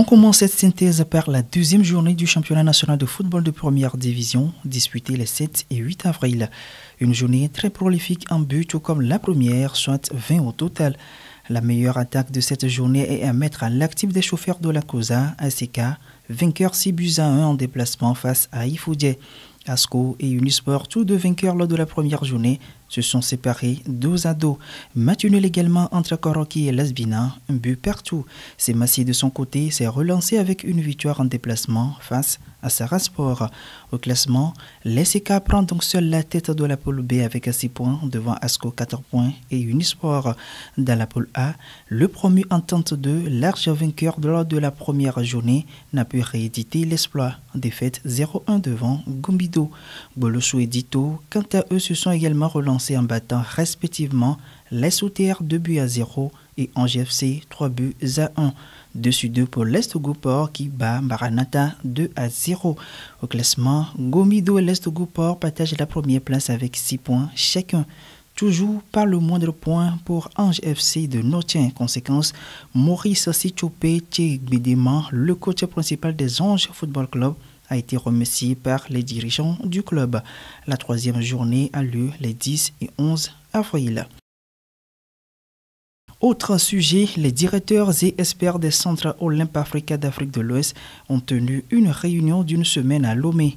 On commence cette synthèse par la deuxième journée du championnat national de football de première division, disputée les 7 et 8 avril. Une journée très prolifique en but, comme la première, soit 20 au total. La meilleure attaque de cette journée est à mettre à l'actif des chauffeurs de la COSA, ACK, vainqueur 6 buts à 1 en déplacement face à Ifoudé. Asco et Unisport, tous deux vainqueurs lors de la première journée, se sont séparés dos à dos. Match également entre Koroki et Lasbina, un but partout. Semassi de son côté s'est relancé avec une victoire en déplacement face à Sarasport. Au classement, l'ECK prend donc seul la tête de la poule B avec 6 points devant Asco 4 points et Unisport. Dans la pôle A, le promu entente tente 2, large vainqueur lors de la première journée, n'a pu rééditer l'exploit. Défaite 0-1 devant Gumbido. Ditou. et Dito quant à eux, se sont également relancés en battant respectivement les Outer 2 buts à 0 et Angers 3 buts à 1. Dessus 2 pour l'Est Gouport qui bat Maranata 2 à 0. Au classement, Gomido et l'Est Gouport partagent la première place avec 6 points chacun toujours par le moindre point pour Ange FC de Notien. Conséquence, Maurice Sichoupé le coach principal des Anges Football Club, a été remercié par les dirigeants du club. La troisième journée a lieu les 10 et 11 avril. Autre sujet, les directeurs et experts des centres olympiques Africa d'Afrique de l'Ouest ont tenu une réunion d'une semaine à Lomé.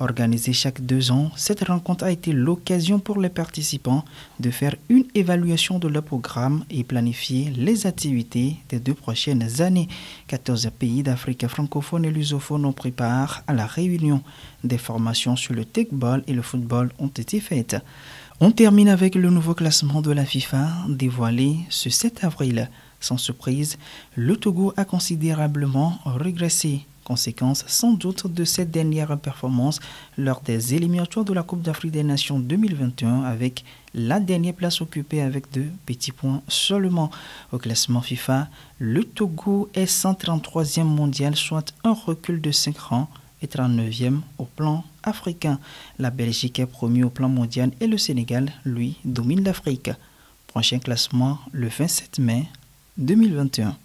Organisée chaque deux ans, cette rencontre a été l'occasion pour les participants de faire une évaluation de leur programme et planifier les activités des deux prochaines années. 14 pays d'Afrique francophone et lusophone ont pris part à la réunion. Des formations sur le tech et le football ont été faites. On termine avec le nouveau classement de la FIFA dévoilé ce 7 avril. Sans surprise, le Togo a considérablement régressé Conséquence sans doute de cette dernière performance lors des éliminatoires de la Coupe d'Afrique des Nations 2021 avec la dernière place occupée avec deux petits points seulement. Au classement FIFA, le Togo est 133e mondial, soit un recul de 5 rangs et 39e au plan africain. La Belgique est promue au plan mondial et le Sénégal, lui, domine l'Afrique. Prochain classement le 27 mai 2021.